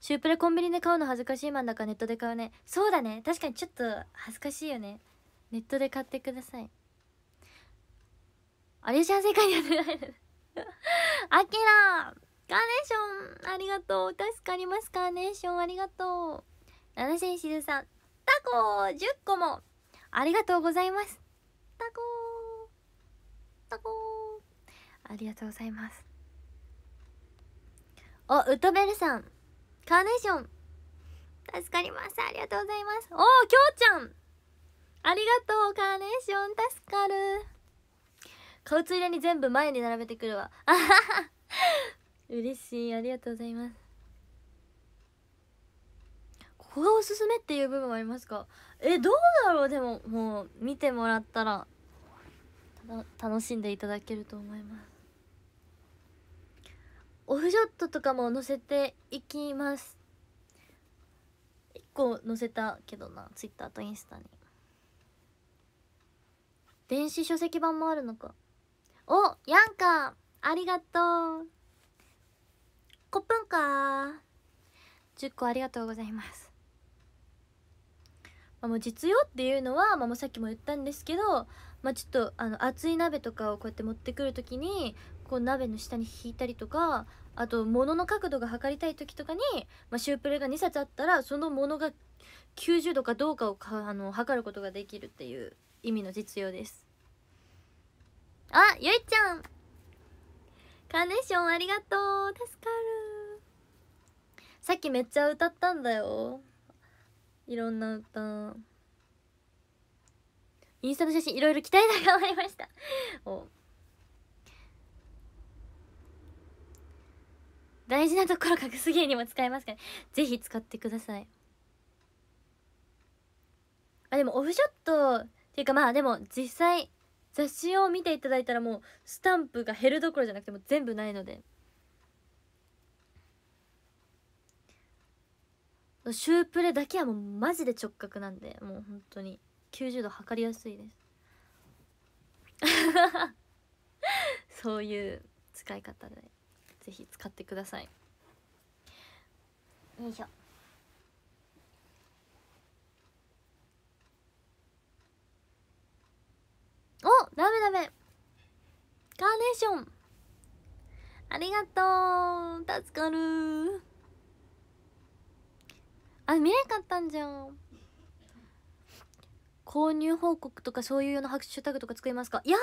シュープレコンビニで買うの恥ずかしいマんだからネットで買うねそうだね確かにちょっと恥ずかしいよねネットで買ってくださいあれじゃん世界にやってないあきらカーネーションありがとう助かりますカーネーションありがとう七千しずさんタコ10個もありがとうございますタコタコありがとうございますおウトベルさんカーネーション助かりますありがとうございますおおきょうちゃんありがとうカーネーション助かる買うついでに全部前に並べてくるわ嬉しいありがとうございますここがおすすめっていう部分はありますかえどうだろうでももう見てもらったら楽しんでいただけると思いますオフショットとかも載せていきます1個載せたけどなツイッターとインスタに電子書籍版もあるのかおやんかありがとうコップンか10個ありがとうございますまあ、もう実用っていうのは、まあ、もうさっきも言ったんですけど、まあ、ちょっとあの熱い鍋とかをこうやって持ってくるときにこう鍋の下に引いたりとかあと物の角度が測りたい時とかに、まあ、シュープレが2冊あったらその物が90度かどうかをあの測ることができるっていう意味の実用ですあゆいちゃんカーネーションありがとう助かるさっきめっちゃ歌ったんだよいろんな歌インスタの写真いろいろ鍛えた頑わりましたお大事なところ隠す芸にも使えますから、ぜひ使ってくださいあでもオフショットっていうかまあでも実際雑誌を見ていただいたらもうスタンプが減るどころじゃなくても全部ないのでシュープレだけはもうマジで直角なんでもう本当に90度測りやすいです そういう使い方でぜひ使ってくださいよいしょおダメダメカーネーションありがとう助かるあ見れんかったんじゃん購入報告とかそういうようなハッシュタグとか作りますかいや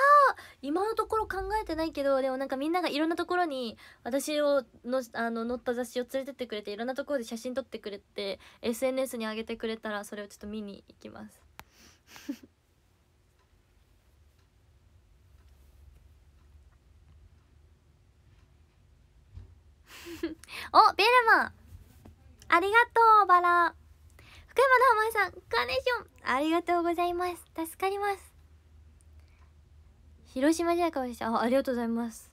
今のところ考えてないけどでもなんかみんながいろんなところに私をのあの載った雑誌を連れてってくれていろんなところで写真撮ってくれて SNS に上げてくれたらそれをちょっと見に行きます おベルマありがとうバラ福山のさんカーネーションありがとうございます助かります広島じゃないかもしたいあありがとうございます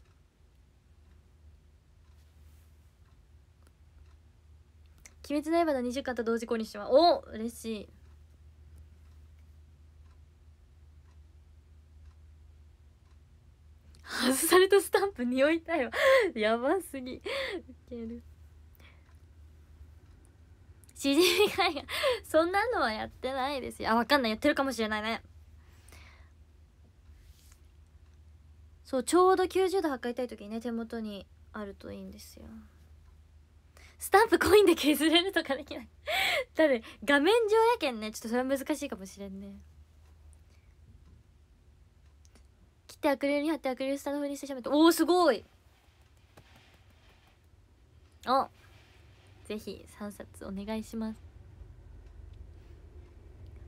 鬼滅の刃の20巻と同時購入してますお嬉しい外されたスタンプ匂いたいわやばすぎウケるしじみ海岸そんなのはやってないですよあわかんないやってるかもしれないねそうちょうど90度測りたい時にね手元にあるといいんですよスタンプコインで削れるとかできない だって画面上やけんねちょっとそれは難しいかもしれんね切ってアクリルに貼ってアクリルスタンド風にしてしべっておおすごいあっぜひ3冊お願いします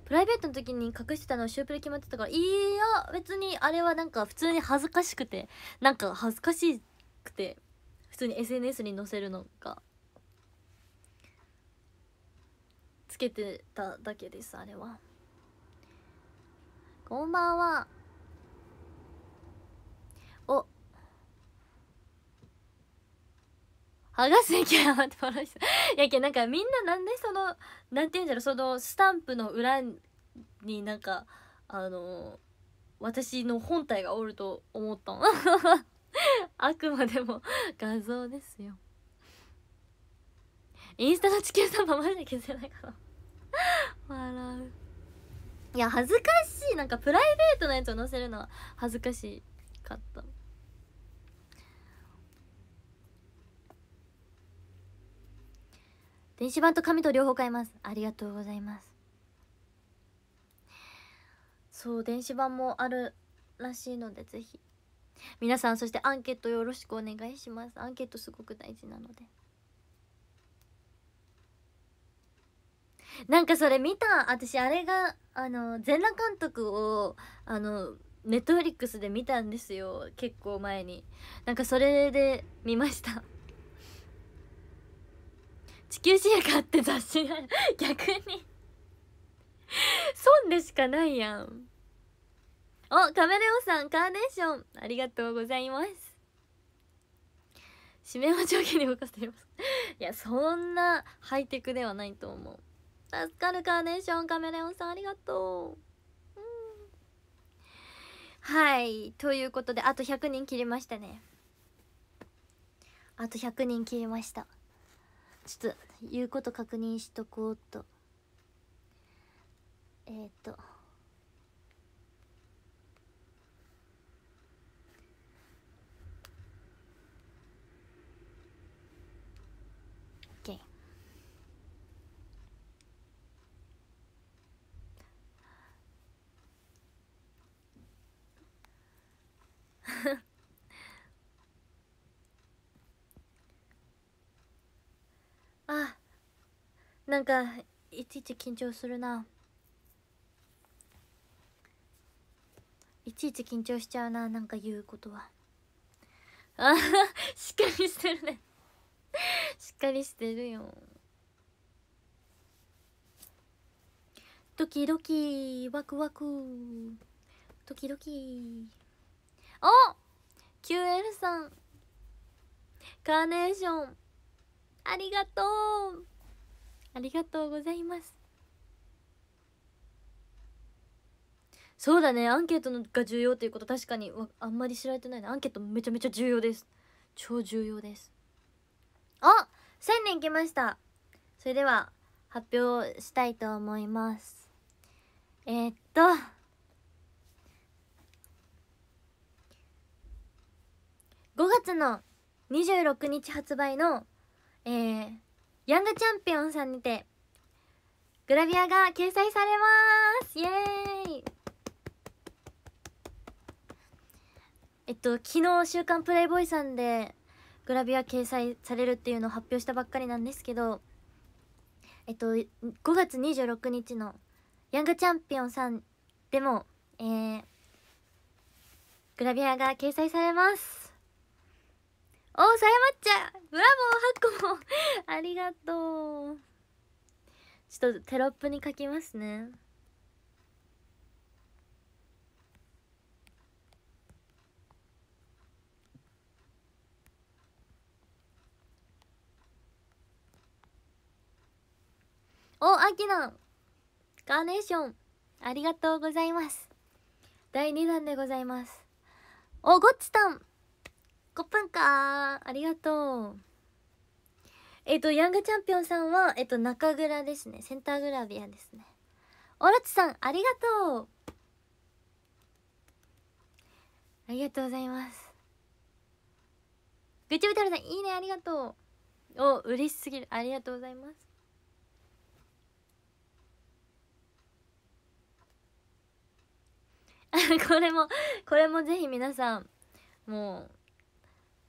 プライベートの時に隠してたのシュープレ決まってたからいや別にあれはなんか普通に恥ずかしくてなんか恥ずかしくて普通に SNS に載せるのがつけてただけですあれはこんばんはお剥がすんけやって笑いしたやけなんかみんななんでそのなんて言うんじゃろそのスタンプの裏になんかあの私の本体がおると思ったん あくまでも画像ですよインスタの地球さんばマジで消せないかな 笑ういや恥ずかしいなんかプライベートなやつを載せるのは恥ずかしかった電子版と紙と両方買いますありがとうございますそう電子版もあるらしいのでぜひ皆さんそしてアンケートよろしくお願いしますアンケートすごく大事なのでなんかそれ見た私あれがあの全裸監督をあのネットフリックスで見たんですよ結構前になんかそれで見ました地球進かって雑誌が 逆に損でしかないやんおカメレオンさんカーネーションありがとうございます締めは上下に動かしています いやそんなハイテクではないと思う助かるカーネーションカメレオンさんありがとう、うん、はいということであと100人切りましたねあと100人切りましたちょっと言うこと確認しとこうとえー、っと あなんかいちいち緊張するないちいち緊張しちゃうななんか言うことはあ しっかりしてるねしっかりしてるよドキドキワクワクドキドキお QL さんカーネーションありがとうありがとうございますそうだねアンケートが重要っていうこと確かにあんまり知られてないねアンケートめちゃめちゃ重要です超重要ですあ1000年来ましたそれでは発表したいと思いますえー、っと5月の26日発売のえー、ヤングチャンピオンさんにてグラビアが掲載されますイエーイえっと昨日「週刊プレイボーイ」さんでグラビア掲載されるっていうのを発表したばっかりなんですけどえっと5月26日のヤングチャンピオンさんでもえー、グラビアが掲載されますおお、さやまっちゃブラボー、8個もありがとう。ちょっとテロップに書きますね。お、あきなカーネーション、ありがとうございます。第2弾でございます。お、ごっちたん5分かありがとうえっ、ー、とヤングチャンピオンさんはえっ、ー、と中倉ですねセンターグラビアですねオロチさんありがとうありがとうございますぐちブタルさんいいねありがとうお嬉しすぎるありがとうございますあ これもこれもぜひ皆さんもう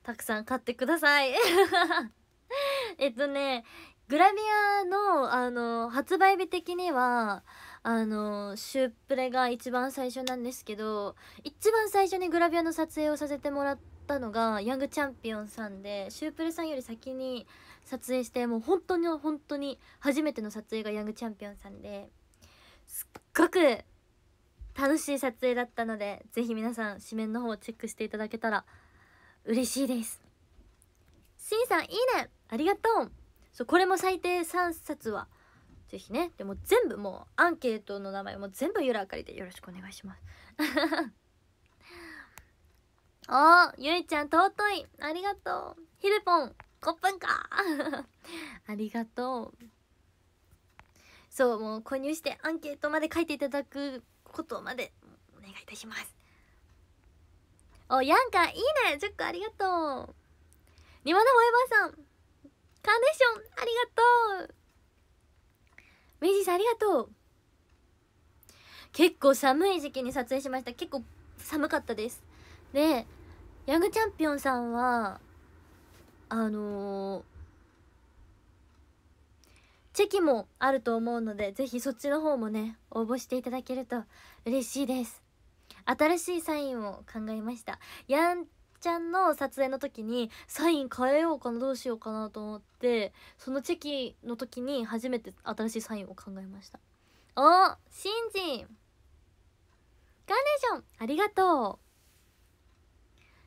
たくさん買ってください えっとねグラビアのあの発売日的にはあのシュープレが一番最初なんですけど一番最初にグラビアの撮影をさせてもらったのがヤングチャンピオンさんでシュープレさんより先に撮影してもう本当に本当に初めての撮影がヤングチャンピオンさんですっごく楽しい撮影だったので是非皆さん紙面の方をチェックしていただけたら嬉しいですしんさんいいねありがとうそうこれも最低3冊はぜひねでも全部もうアンケートの名前も全部ゆらあかりでよろしくお願いします おゆいちゃん尊いありがとうひでぽん5分か ありがとうそうもう購入してアンケートまで書いていただくことまでお願いいたしますおやんかいいね10個ありがとう庭田萌えばさんカーネーションありがとうメイジさんありがとう結構寒い時期に撮影しました結構寒かったですでヤングチャンピオンさんはあのー、チェキもあると思うのでぜひそっちの方もね応募していただけると嬉しいです新しいサインを考えましたやんちゃんの撮影の時にサイン変えようかなどうしようかなと思ってそのチェキの時に初めて新しいサインを考えましたおシンジンカーネーションありがとう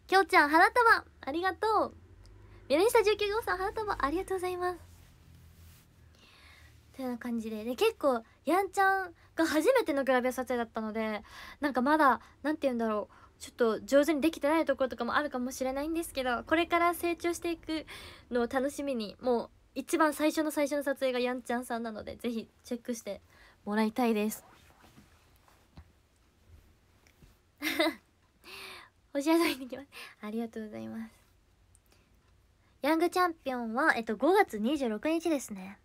きょうちゃん花束ありがとうミラニスタ19号さん花束ありがとうございますてな感じでで結構やんちゃんが初めてのグラビア撮影だったのでなんかまだ何て言うんだろうちょっと上手にできてないところとかもあるかもしれないんですけどこれから成長していくのを楽しみにもう一番最初の最初の撮影がやんちゃんさんなのでぜひチェックしてもらいたいですおしゃべりできますありがとうございますヤングチャンピオンは、えっと、5月26日ですね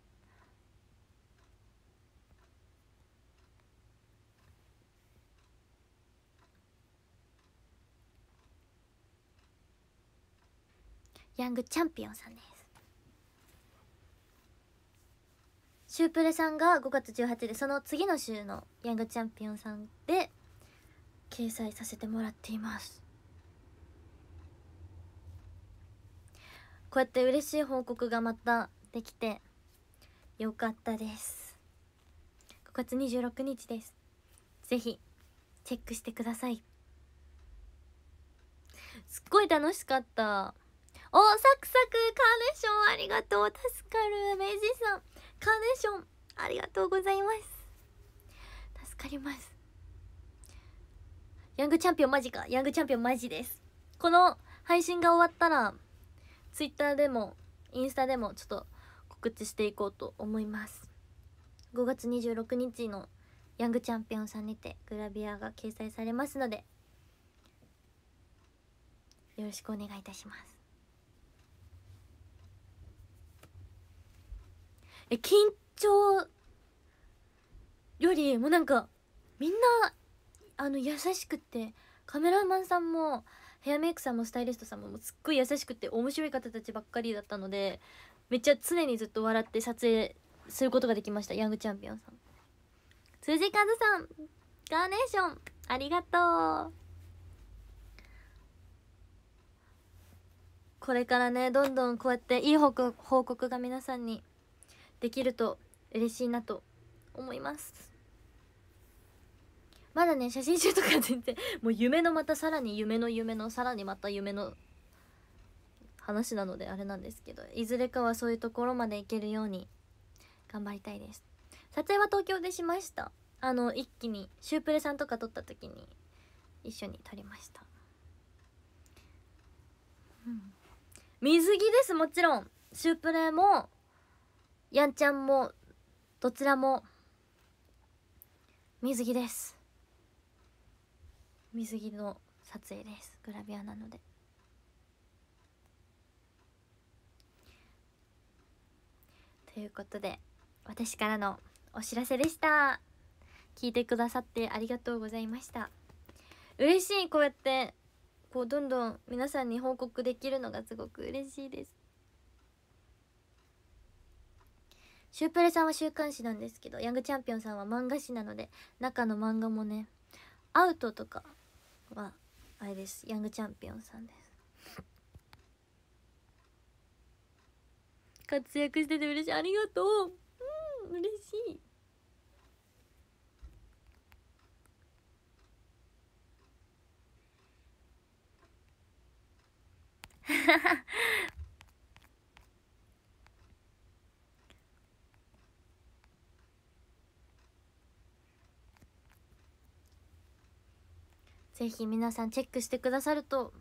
ヤングチャンピオンさんですシュープレさんが5月18日でその次の週のヤングチャンピオンさんで掲載させてもらっていますこうやって嬉しい報告がまたできてよかったです5月26日ですぜひチェックしてくださいすっごい楽しかったおサクサクカーネーションありがとう助かる名人さんカーネーションありがとうございます助かりますヤングチャンピオンマジかヤングチャンピオンマジですこの配信が終わったら Twitter でもインスタでもちょっと告知していこうと思います5月26日のヤングチャンピオンさんにてグラビアが掲載されますのでよろしくお願いいたしますえ緊張よりもなんかみんなあの優しくてカメラマンさんもヘアメイクさんもスタイリストさんもすっごい優しくて面白い方たちばっかりだったのでめっちゃ常にずっと笑って撮影することができましたヤングチャンピオンさん辻和さんガーネーションありがとうこれからねどんどんこうやっていい報告が皆さんにできると嬉しいなと思いますまだね写真集とか全然もう夢のまたさらに夢の夢のさらにまた夢の話なのであれなんですけどいずれかはそういうところまで行けるように頑張りたいです撮影は東京でしましたあの一気にシュープレさんとか撮った時に一緒に撮りました、うん、水着ですもちろんシュープレもやんちゃんもどちらも水着です水着の撮影ですグラビアなのでということで私からのお知らせでした聞いてくださってありがとうございました嬉しいこうやってこうどんどん皆さんに報告できるのがすごく嬉しいですシュープレさんは週刊誌なんですけどヤングチャンピオンさんは漫画誌なので中の漫画もねアウトとかはあれですヤングチャンピオンさんです活躍してて嬉しいありがとううん嬉しい ぜひ皆さんチェックしてくださると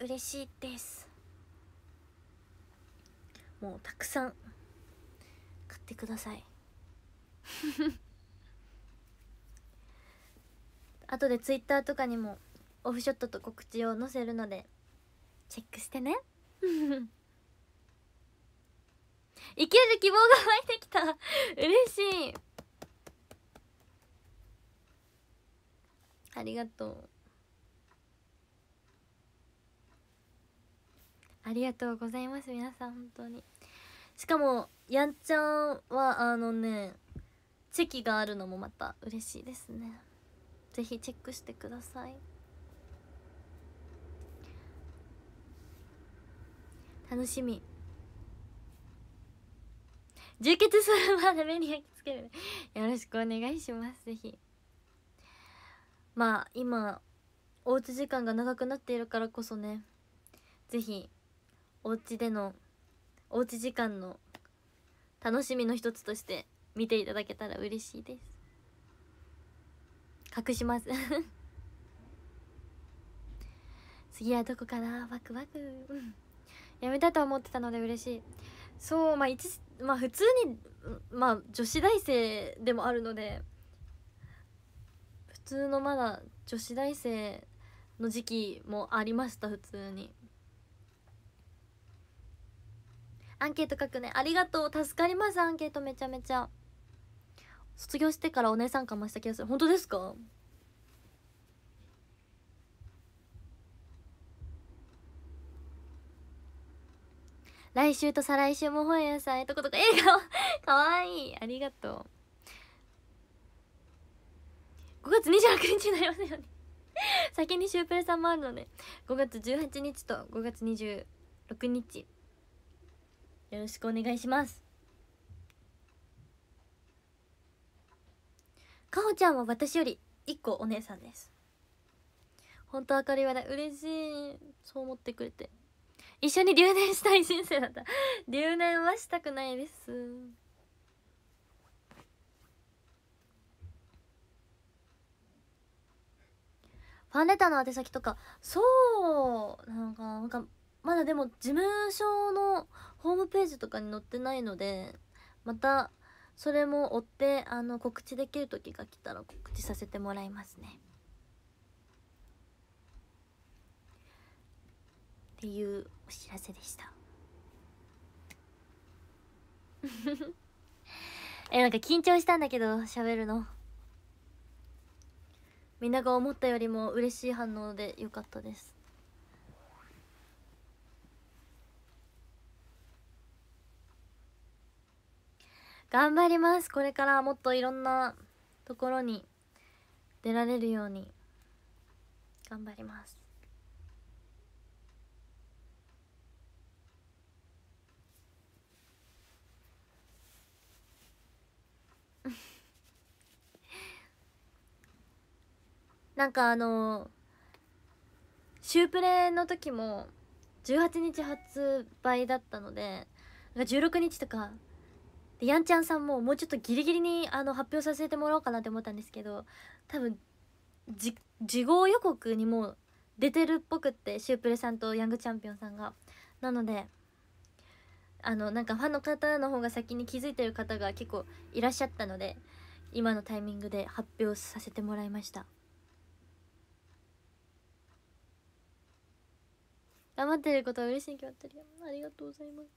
嬉しいですもうたくさん買ってください 後でツイッターとかにもオフショットと告知を載せるのでチェックしてね 生きる希望が湧いてきた嬉しいありがとうありがとうございます皆さん本当にしかもやんちゃんはあのねチェキがあるのもまた嬉しいですねぜひチェックしてください楽しみ充血するまで目に焼き付けるよろしくお願いしますぜひまあ今おうち時間が長くなっているからこそね是非おうちでのおうち時間の楽しみの一つとして見ていただけたら嬉しいです隠します 次はどこかなワクワク、やめたと思ってたので嬉しいそうまあ一まあ普通にまあ女子大生でもあるので通のまだ女子大生の時期もありました普通にアンケート書くねありがとう助かりますアンケートめちゃめちゃ卒業してからお姉さんかました気がする本当ですか来週と再来週も本屋さんへとことか笑顔かわ いいありがとう5月26日になりますよね 先にシュープレさんもあるので5月18日と5月26日よろしくお願いしますかほちゃんは私より1個お姉さんです本当明るい話題嬉しいそう思ってくれて一緒に留年したい人生だった留年はしたくないですファンレターの宛先とかそうなんかなんかまだでも事務所のホームページとかに載ってないのでまたそれも追ってあの告知できる時が来たら告知させてもらいますねっていうお知らせでした えなんか緊張したんだけど喋るのみんなが思ったよりも嬉しい反応でよかったです頑張りますこれからもっといろんなところに出られるように頑張りますなんかあのシュープレの時も18日発売だったので16日とかでやんちゃんさんももうちょっとギリギリにあの発表させてもらおうかなって思ったんですけど多分じ事後予告にも出てるっぽくってシュープレさんとヤングチャンピオンさんが。なのであのなんかファンの方の方が先に気づいてる方が結構いらっしゃったので今のタイミングで発表させてもらいました。頑張ってることは嬉しいに決まってるよありがとうございます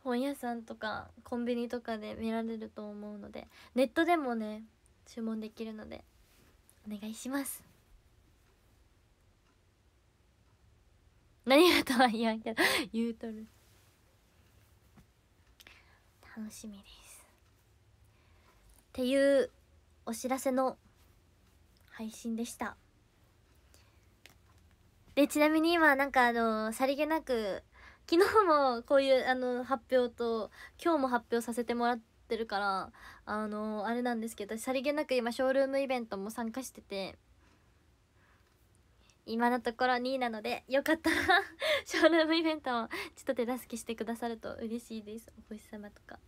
本屋さんとかコンビニとかで見られると思うのでネットでもね注文できるのでお願いします何がとは言わんけど 言うとる楽しみですっていうお知らせの配信でしたでちなみに今なんかあのさりげなく昨日もこういうあの発表と今日も発表させてもらってるからあのあれなんですけどさりげなく今ショールームイベントも参加してて今のところ2位なのでよかったら ショールームイベントをちょっと手助けしてくださると嬉しいですお星様とか。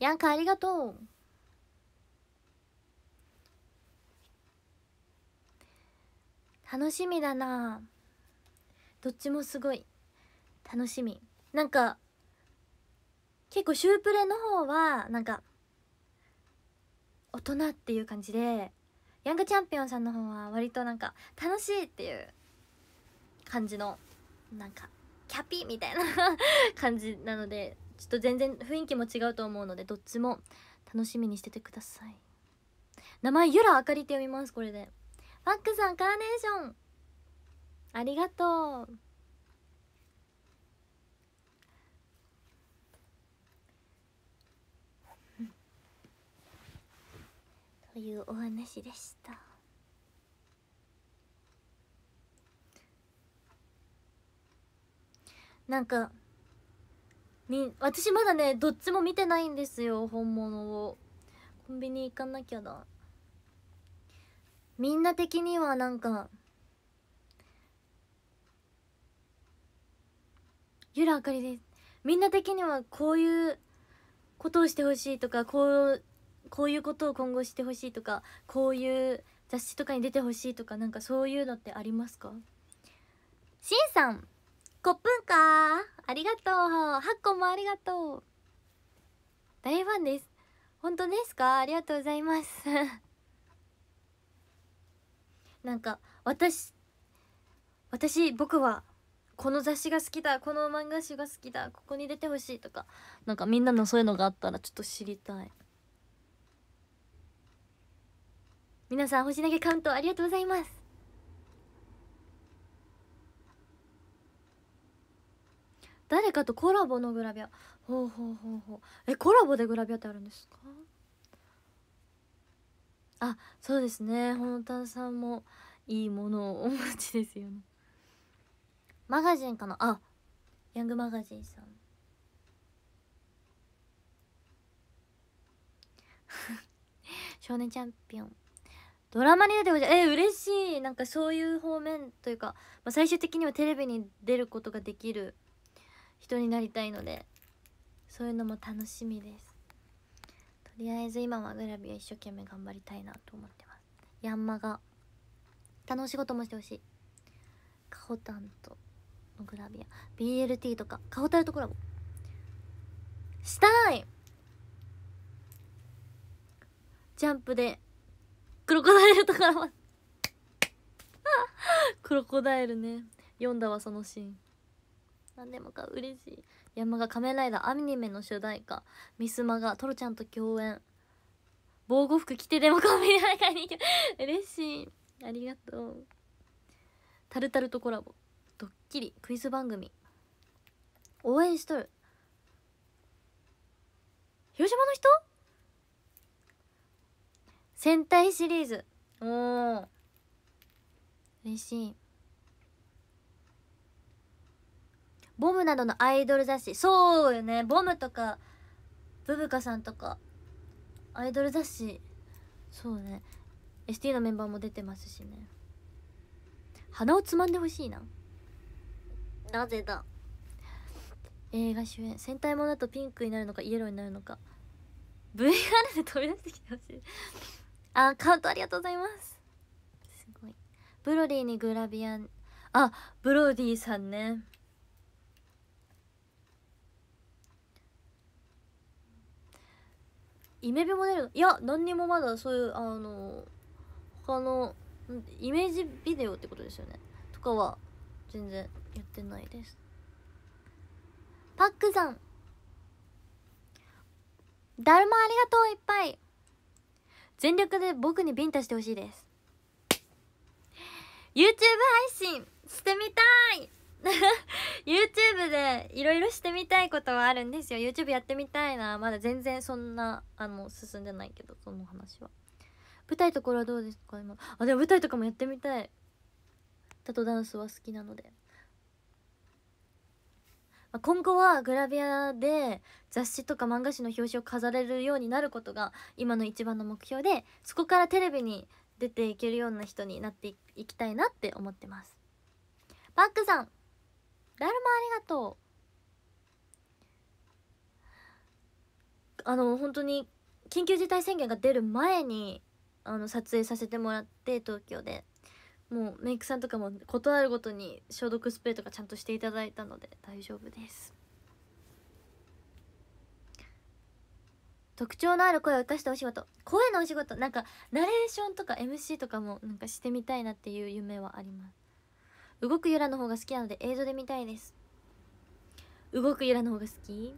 ヤンカありがとう楽しみだなどっちもすごい楽しみなんか結構シュープレの方はなんか大人っていう感じでヤングチャンピオンさんの方は割となんか楽しいっていう感じのなんかキャピみたいな 感じなのでちょっと全然雰囲気も違うと思うのでどっちも楽しみにしててください名前ゆらあかりって読みますこれでバックさんカーネーションありがとう というお話でしたなんかみ私まだねどっちも見てないんですよ本物をコンビニ行かなきゃだみんな的にはなんかゆらあかりですみんな的にはこういうことをしてほしいとかこうこういうことを今後してほしいとかこういう雑誌とかに出てほしいとかなんかそういうのってありますかしんさんコップンカーありがとう8個もありがとう大ファンです本当ですかありがとうございますなんか私私僕はこの雑誌が好きだこの漫画誌が好きだここに出てほしいとかなんかみんなのそういうのがあったらちょっと知りたい皆さん星投げカウントありがとうございます誰かとコラボのグラビアほうほうほうほうえコラボでグラビアってあるんですかあそうですね本田さんもいいものをお持ちですよねマガジンかなあヤングマガジンさん 少年チャンピオンドラマに出てほしいえ嬉しいなんかそういう方面というか、まあ、最終的にはテレビに出ることができる人になりたいのでそういうのも楽しみですりあえず今はグラビア一生懸命頑張りたいなと思ってますヤンマが楽しいこともしてほしいカホタンとのグラビア BLT とかカホタルとコラボしたいジャンプでクロコダイルとコラボ クロコダイルね読んだわそのシーン何でもか嬉しい山が仮面ライダーアニメの主題歌ミスマがトロちゃんと共演防護服着てでもコンビニの中に行け嬉しいありがとうタルタルとコラボドッキリクイズ番組応援しとる広島の人戦隊シリーズおお嬉しいボムなどのアイドル雑誌そうよねボムとかブブカさんとかアイドル雑誌そうね ST のメンバーも出てますしね鼻をつまんでほしいななぜだ映画主演戦隊ものだとピンクになるのかイエローになるのか VR で飛び出してきてほしいあカウントありがとうございますすごいブロリーにグラビアンあブロディさんねイメビも出るいや何にもまだそういうあの他のイメージビデオってことですよねとかは全然やってないですパックさんだるまありがとういっぱい全力で僕にビンタしてほしいです YouTube 配信してみたい YouTube でいろいろしてみたいことはあるんですよ YouTube やってみたいなまだ全然そんなあの進んでないけどその話は舞台ところはどうですか今あでも舞台とかもやってみたいだとダンスは好きなので今後はグラビアで雑誌とか漫画誌の表紙を飾れるようになることが今の一番の目標でそこからテレビに出ていけるような人になっていきたいなって思ってます。バックさんだるまありがとうあの本当に緊急事態宣言が出る前にあの撮影させてもらって東京でもうメイクさんとかも事あるごとに消毒スプレーとかちゃんとしていただいたので大丈夫です特徴のある声を生かしたお仕事声のお仕事なんかナレーションとか MC とかもなんかしてみたいなっていう夢はあります動くゆらの方が好きなので映像で見たいです動くゆらの方が好き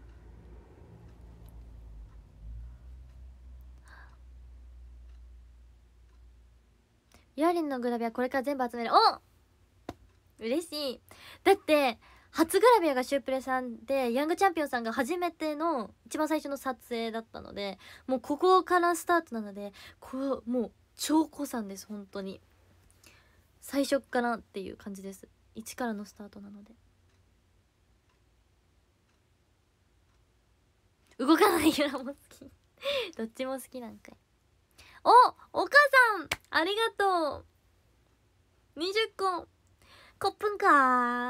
イヤリンのグラビアこれから全部集めるお嬉しいだって初グラビアがシュープレさんでヤングチャンピオンさんが初めての一番最初の撮影だったのでもうここからスタートなのでこうもう超子さんです本当に最初からっていう感じです一からのスタートなので動かないキャラも好き どっちも好きなんかいおお母さんありがとう20個コップンカ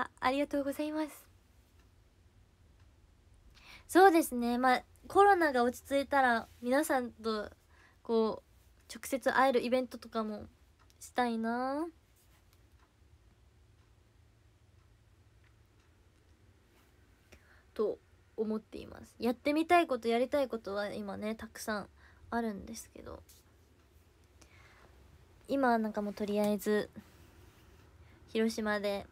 ーありがとうございますそうですねまあコロナが落ち着いたら皆さんとこう直接会えるイベントとかもしたいなと思っていますやってみたいことやりたいことは今ねたくさんあるんですけど今なんかもうとりあえず広島で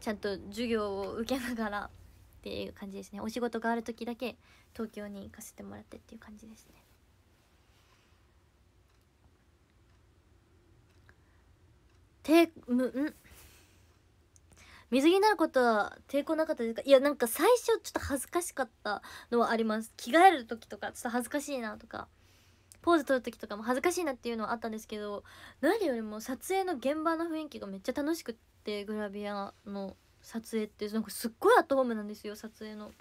ちゃんと授業を受けながらっていう感じですねお仕事がある時だけ東京に行かせてもらってっていう感じですねてむん水着になることは抵抗なかったですかいやなんか最初ちょっと恥ずかしかったのはあります着替える時とかちょっと恥ずかしいなとかポーズ取る時とかも恥ずかしいなっていうのはあったんですけど何よりも撮影の現場の雰囲気がめっちゃ楽しくってグラビアの撮影ってなんかすっごいアットホームなんですよ撮影の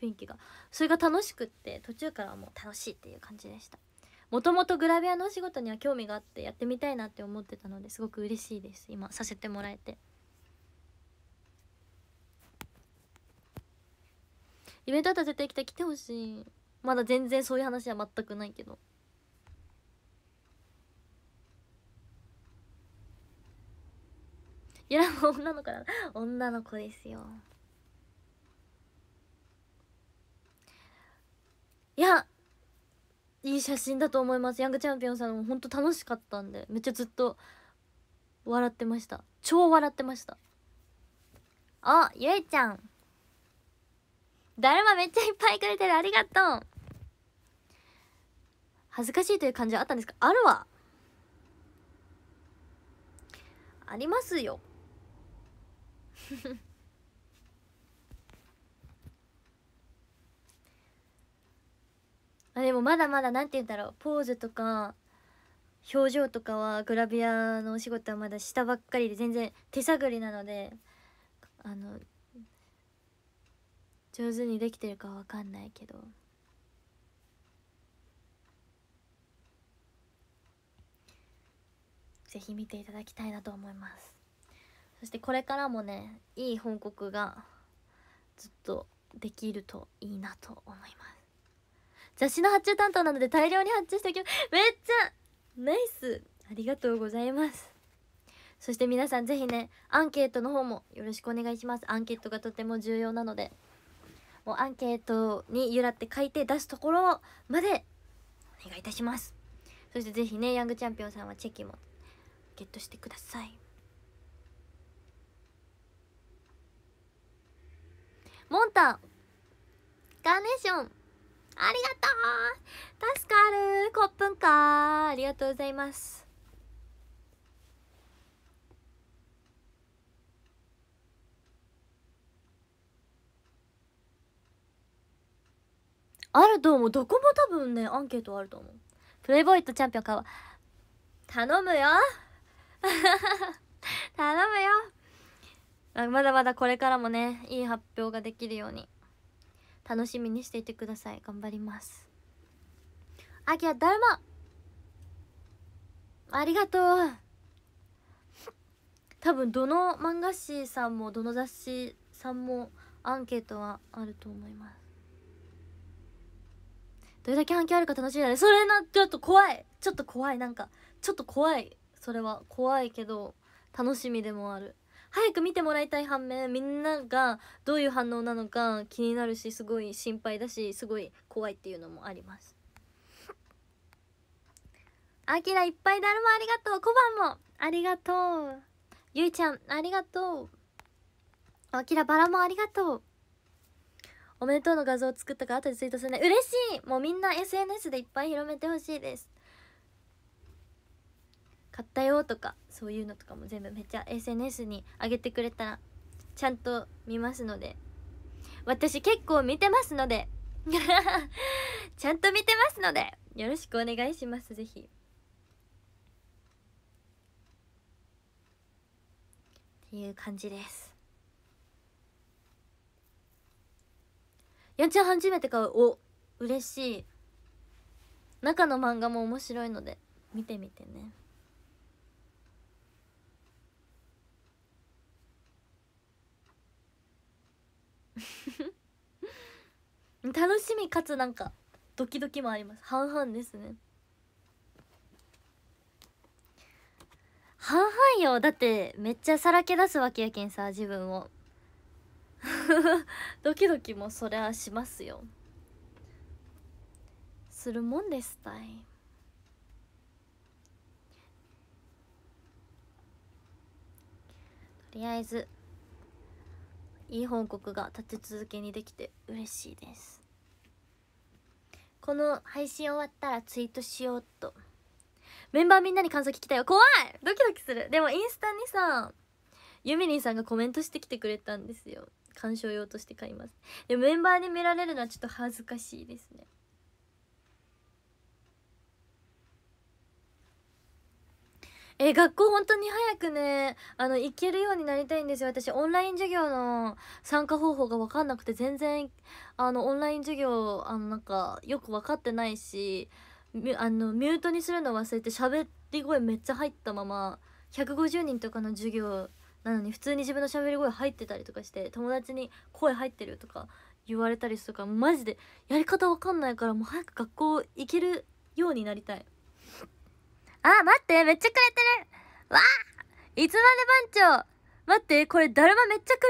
雰囲気がそれが楽しくって途中からもう楽しいっていう感じでしたもともとグラビアのお仕事には興味があってやってみたいなって思ってたのですごく嬉しいです今させてもらえて。イベントあったら絶対来来てほしいまだ全然そういう話は全くないけどいやもう女の子だ女の子ですよいやいい写真だと思いますヤングチャンピオンさんもほんと楽しかったんでめっちゃずっと笑ってました超笑ってましたあゆいちゃんだるまめっちゃいっぱいくれてるありがとう恥ずかしいという感じはあったんですかあるわありますよ あでもまだまだ何て言うんだろうポーズとか表情とかはグラビアのお仕事はまだしたばっかりで全然手探りなのであの上手にできてるかわかんないけどぜひ見ていただきたいなと思いますそしてこれからもねいい報告がずっとできるといいなと思います雑誌の発注担当なので大量に発注してきめっちゃナイスありがとうございますそして皆さんぜひねアンケートの方もよろしくお願いしますアンケートがとても重要なのでもうアンケートにゆらって書いて出すところまでお願いいたしますそしてぜひねヤングチャンピオンさんはチェキもゲットしてくださいモンタカーネーションありがとう助かるコップンカーありがとうございますあると思うどこも多分ねアンケートあると思うプレイボーイとチャンピオンかは頼むよ 頼むよまだまだこれからもねいい発表ができるように楽しみにしていてください頑張りますあきゃだるまありがとう多分どの漫画誌さんもどの雑誌さんもアンケートはあると思いますどれだけ反響あるか楽しみだねそれなちょっと怖いちょっと怖いなんかちょっと怖いそれは怖いけど楽しみでもある早く見てもらいたい反面みんながどういう反応なのか気になるしすごい心配だしすごい怖いっていうのもありますあきらいっぱいだるまありがとう小判もありがとうゆいちゃんありがとうあきらバラもありがとうおめでとうの画像を作ったか後でツイートするね嬉しいもうみんな SNS でいっぱい広めてほしいです買ったよとかそういうのとかも全部めっちゃ SNS に上げてくれたらちゃんと見ますので私結構見てますので ちゃんと見てますのでよろしくお願いしますぜひっていう感じですやちゃん初めて買うお嬉しい中の漫画も面白いので見てみてね 楽しみかつなんかドキドキもあります半々ですね半々よだってめっちゃさらけ出すわけやけんさ自分を ドキドキもそりゃしますよするもんですたいとりあえずいい報告が立て続けにできて嬉しいですこの配信終わったらツイートしようとメンバーみんなに感想聞きたいよ怖いドキドキするでもインスタにさゆめりんさんがコメントしてきてくれたんですよ鑑賞用として買いますでメンバーで見られるのはちょっと恥ずかしいですねえ学校本当に早くねあの行けるようになりたいんですよ私オンライン授業の参加方法が分かんなくて全然あのオンライン授業あのなんかよく分かってないしあのミュートにするの忘れて喋り声めっちゃ入ったまま150人とかの授業なのに普通に自分の喋り声入ってたりとかして友達に「声入ってる」とか言われたりするからマジでやり方わかんないからもう早く学校行けるようになりたいあ待ってめっちゃくれてるわいつまで番長待ってこれだるまめっちゃく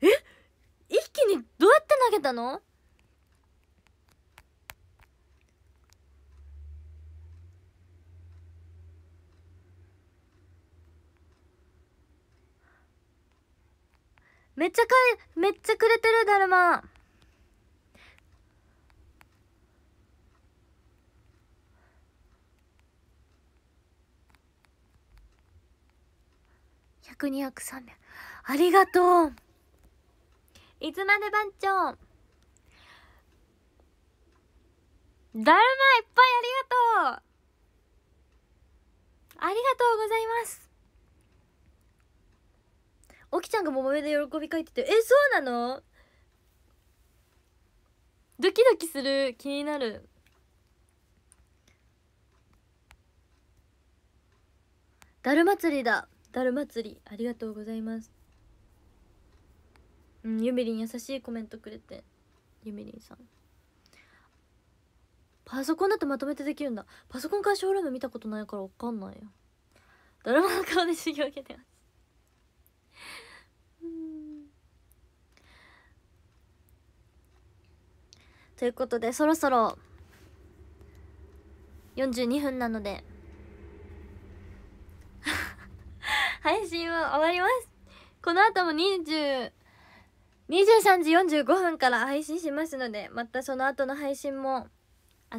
れてるえ一気にどうやって投げたのめっちゃかい、めっちゃくれてる、だるま。100、2 0ありがとう。いつまで番長。だるまいっぱいありがとうありがとうございますおきちゃんがもめで喜び書いててえそうなのドキドキする気になるだるまつりだだるまつりありがとうございますうんゆめりん優しいコメントくれてゆめりんさんパソコンだとまとめてできるんだパソコンからショールーム見たことないからわかんないよドラマの顔で修行受けてますということでそろそろ42分なので 配信は終わりますこの後も2 3時45分から配信しますのでまたその後の配信も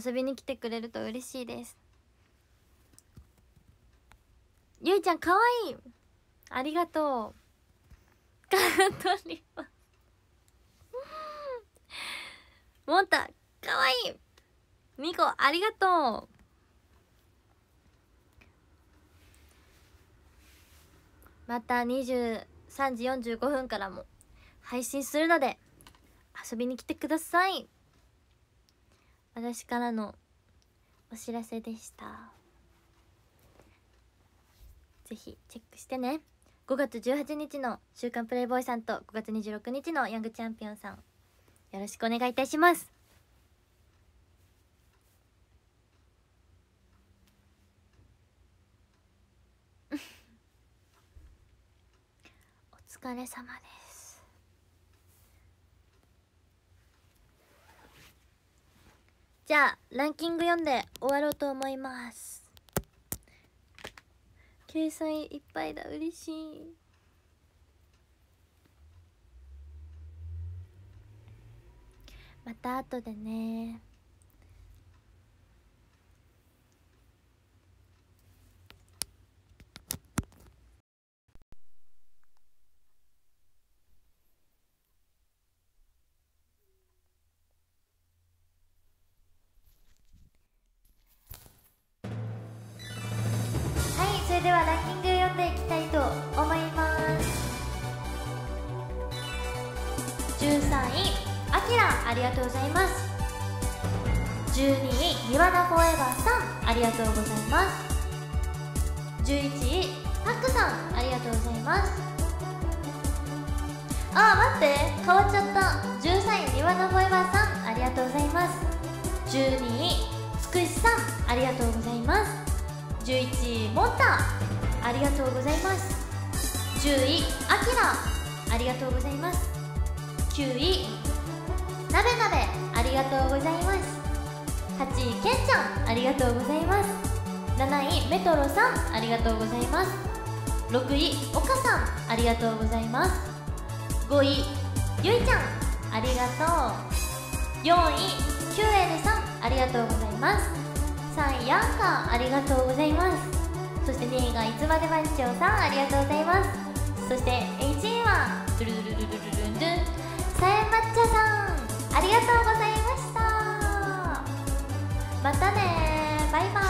遊びに来てくれると嬉しいですゆいちゃんかわいいありがとうカントリーモンタかわいいミコありがとうまた23時45分からも配信するので遊びに来てください私からのお知らせでしたぜひチェックしてね5月18日の「週刊プレイボーイ」さんと5月26日の「ヤングチャンピオン」さんよろしくお願いいたします お疲れ様ですじゃあランキング読んで終わろうと思います掲載いっぱいだ嬉しいまた後でねありがとうございます12位イワナフォーエバーさんありがとうございます11位パックさんありがとうございますあ待って変わっちゃった13位イワナフォーエバーさんありがとうございます12位つくしさんありがとうございます11位モンタありがとうございます10位あきらありがとうございます9位なべなべありがとうございます8位けんちゃんありがとうございます7位メトロさんありがとうございます6位おかさんありがとうございます5位ゆいちゃんありがとう4位キュエルさんありがとうございます3位ヤンカーありがとうございますそして2位がいつまでいょうさんありがとうございますそして1位はドゥルドゥルドゥルドゥルドゥンさえまっちゃさんありがとうございましたまたねバイバイ